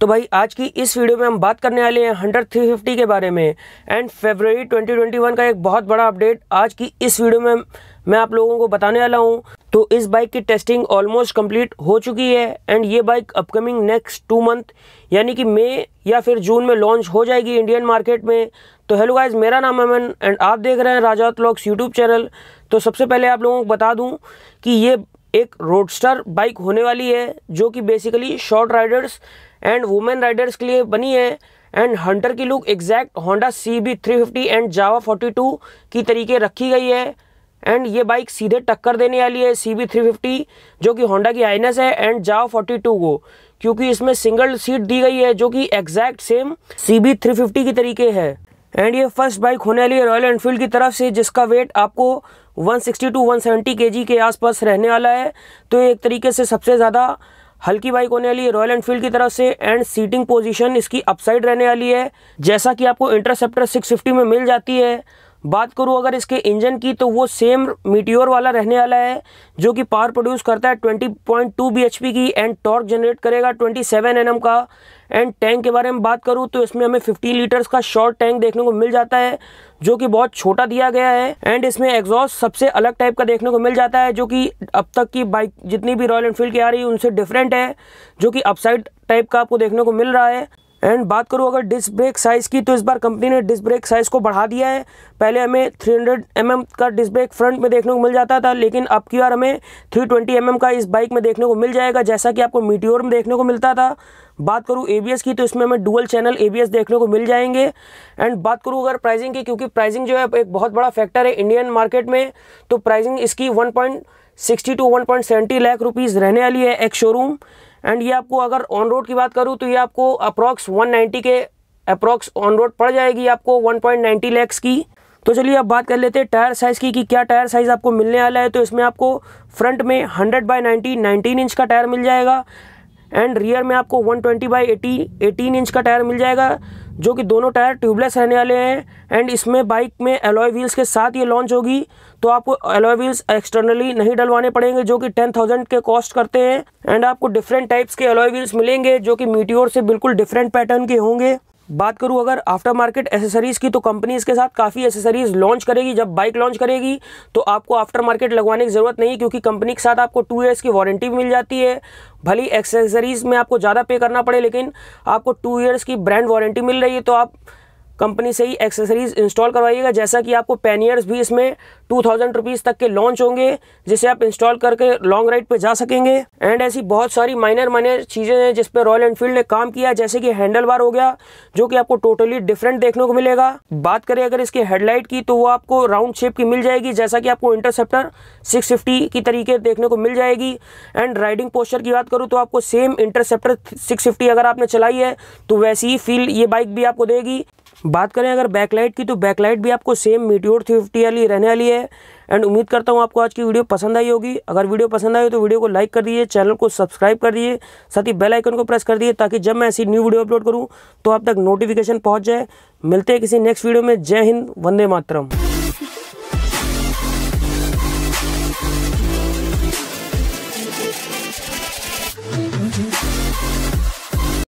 तो भाई आज की इस वीडियो में हम बात करने वाले हैं हंड्रेड थ्री फिफ्टी के बारे में and February twenty twenty one का एक बहुत बड़ा अपडेट आज की इस वीडियो में मैं आप लोगों को बताने वाला हूँ तो इस बाइक की टेस्टिंग ऑलमोस्ट कंप्लीट हो चुकी है एंड ये bike upcoming next two month यानी कि मई या फिर जून में लॉन्च हो जाएगी इंडियन मार्केट में तो हेलो गाइज मेरा नाम अमन एंड आप देख रहे हैं राजा लॉक्स यूट्यूब चैनल तो सबसे पहले आप लोगों को बता दूं कि ये एक रोडस्टर बाइक होने वाली है जो कि basically short riders and women riders के लिए बनी है एंड हंटर की look exact Honda C B three fifty and Jawa forty two की तरीके रखी गई है एंड ये बाइक सीधे टक्कर देने वाली है सी बी थ्री फिफ्टी जो कि होंडा की आइनस है एंड जावा फोर्टी टू को क्योंकि इसमें सिंगल सीट दी गई है जो कि exact same C B three fifty की तरीके है एंड ये फर्स्ट बाइक होने वाली है रॉयल एनफील्ड की तरफ से जिसका वेट आपको 160 टू वन सेवेंटी के आसपास रहने वाला है तो एक तरीके से सबसे ज़्यादा हल्की बाइक होने वाली है रॉयल एनफील्ड की तरफ से एंड सीटिंग पोजीशन इसकी अपसाइड रहने वाली है जैसा कि आपको इंटरसेप्टर 650 में मिल जाती है बात करूँ अगर इसके इंजन की तो वो सेम मीटियोर वाला रहने वाला है जो कि पावर प्रोड्यूस करता है 20.2 पॉइंट की एंड टॉर्क जनरेट करेगा 27 सेवन का एंड टैंक के बारे में बात करूँ तो इसमें हमें 50 लीटर्स का शॉर्ट टैंक देखने को मिल जाता है जो कि बहुत छोटा दिया गया है एंड इसमें एग्जॉस्ट सबसे अलग टाइप का देखने को मिल जाता है जो कि अब तक की बाइक जितनी भी रॉयल एनफील्ड की आ रही है उनसे डिफरेंट है जो कि अपसाइड टाइप का आपको देखने को मिल रहा है एंड बात करूँ अगर डिस्क ब्रेक साइज़ की तो इस बार कंपनी ने डिस्क ब्रेक साइज़ को बढ़ा दिया है पहले हमें 300 हंड्रेड mm का डिस्क ब्रेक फ्रंट में देखने को मिल जाता था लेकिन अब की बार हमें 320 ट्वेंटी mm का इस बाइक में देखने को मिल जाएगा जैसा कि आपको मीटियोर में देखने को मिलता था बात करूँ ए की तो इसमें हमें डुअल चैनल ए देखने को मिल जाएंगे एंड बात करूँ अगर प्राइजिंग की क्योंकि प्राइजिंग जो है एक बहुत बड़ा फैक्टर है इंडियन मार्केट में तो प्राइजिंग इसकी one sixty to one point seventy lakh rupees रहने वाली है एक शोरूम एंड ये आपको अगर ऑन रोड की बात करूँ तो ये आपको अप्रॉक्स 190 के अप्रॉक्स ऑन रोड पड़ जाएगी आपको 1.90 लैक्स की तो चलिए अब बात कर लेते हैं टायर साइज़ की कि क्या टायर साइज़ आपको मिलने वाला है तो इसमें आपको फ्रंट में 100 बाई 90 19 इंच का टायर मिल जाएगा एंड रियर में आपको 120 बाई एटी 18 इंच का टायर मिल जाएगा जो कि दोनों टायर ट्यूबलेस रहने वाले हैं एंड इसमें बाइक में एलॉय व्हील्स के साथ ये लॉन्च होगी तो आपको एलॉय व्हील्स एक्सटर्नली नहीं डलवाने पड़ेंगे जो कि टेन थाउजेंड के कॉस्ट करते हैं एंड आपको डिफरेंट टाइप्स के एलॉय व्हील्स मिलेंगे जो कि मीटियोर से बिल्कुल डिफरेंट पैटर्न के होंगे बात करूं अगर आफ्टर मार्केट एसेसरीज़ की तो कंपनी इसके साथ काफ़ी एसेसरीज़ लॉन्च करेगी जब बाइक लॉन्च करेगी तो आपको आफ्टर मार्केट लगवाने की ज़रूरत नहीं क्योंकि कंपनी के साथ आपको टू इयर्स की वारंटी भी मिल जाती है भली एक्सेसरीज़ में आपको ज़्यादा पे करना पड़े लेकिन आपको टू ईयर्स की ब्रांड वारंटी मिल रही है तो आप कंपनी से ही एक्सेसरीज इंस्टॉल करवाइएगा जैसा कि आपको पेनियर्स भी इसमें टू थाउजेंड रुपीज़ तक के लॉन्च होंगे जिसे आप इंस्टॉल करके लॉन्ग राइड पे जा सकेंगे एंड ऐसी बहुत सारी माइनर माइनर चीज़ें हैं जिस रॉयल एनफील्ड ने काम किया जैसे कि हैंडल बार हो गया जो कि आपको टोटली डिफरेंट देखने को मिलेगा बात करें अगर इसकी हेडलाइट की तो वो आपको राउंड शेप की मिल जाएगी जैसा कि आपको इंटरसेप्टर सिक्स की तरीके देखने को मिल जाएगी एंड राइडिंग पोस्टर की बात करूँ तो आपको सेम इंटरसेप्टर सिक्स अगर आपने चलाई है तो वैसी ही फील ये बाइक भी आपको देगी बात करें अगर बैकलाइट की तो बैकलाइट भी आपको सेम मीटियोर थ्री फिफ्टी वाली रहने वाली है एंड उम्मीद करता हूँ आपको आज की वीडियो पसंद आई होगी अगर वीडियो पसंद आई हो तो वीडियो को लाइक कर दीजिए चैनल को सब्सक्राइब कर दीजिए साथ ही बेल आइकन को प्रेस कर दीजिए ताकि जब मैं ऐसी न्यू वीडियो अपलोड करूँ तो आप तक नोटिफिकेशन पहुँच जाए मिलते हैं किसी नेक्स्ट वीडियो में जय हिंद वंदे मातरम